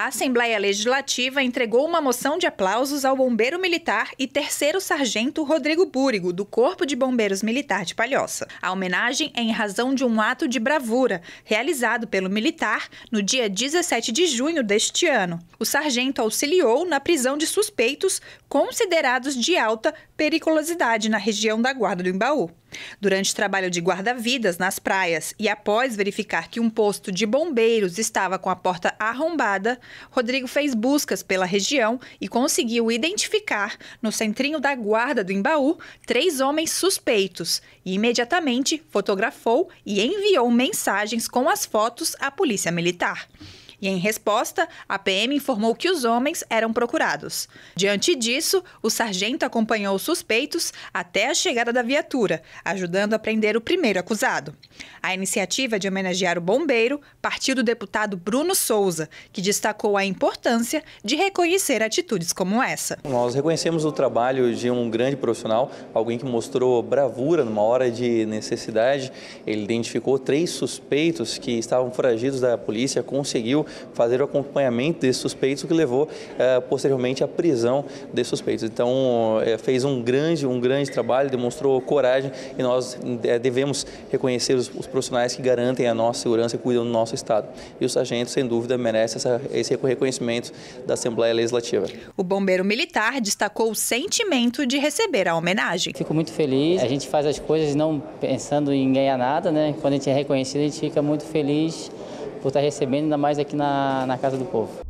a Assembleia Legislativa entregou uma moção de aplausos ao bombeiro militar e terceiro sargento Rodrigo Búrigo, do Corpo de Bombeiros Militar de Palhoça. A homenagem é em razão de um ato de bravura realizado pelo militar no dia 17 de junho deste ano. O sargento auxiliou na prisão de suspeitos considerados de alta periculosidade na região da Guarda do Embaú. Durante trabalho de guarda-vidas nas praias e após verificar que um posto de bombeiros estava com a porta arrombada, Rodrigo fez buscas pela região e conseguiu identificar, no centrinho da guarda do Embaú, três homens suspeitos e imediatamente fotografou e enviou mensagens com as fotos à polícia militar. E em resposta, a PM informou que os homens eram procurados. Diante disso, o sargento acompanhou os suspeitos até a chegada da viatura, ajudando a prender o primeiro acusado. A iniciativa de homenagear o bombeiro partiu do deputado Bruno Souza, que destacou a importância de reconhecer atitudes como essa. Nós reconhecemos o trabalho de um grande profissional, alguém que mostrou bravura numa hora de necessidade. Ele identificou três suspeitos que estavam foragidos da polícia, conseguiu fazer o acompanhamento desses suspeitos, o que levou eh, posteriormente à prisão desses suspeitos. Então, eh, fez um grande, um grande trabalho, demonstrou coragem e nós eh, devemos reconhecer os, os, profissionais que garantem a nossa segurança e cuidam do nosso Estado. E o sargento, sem dúvida, merece essa, esse reconhecimento da Assembleia Legislativa. O bombeiro militar destacou o sentimento de receber a homenagem. Fico muito feliz. A gente faz as coisas não pensando em ganhar nada, né? Quando a gente é reconhecido, a gente fica muito feliz por estar recebendo, ainda mais aqui na, na Casa do Povo.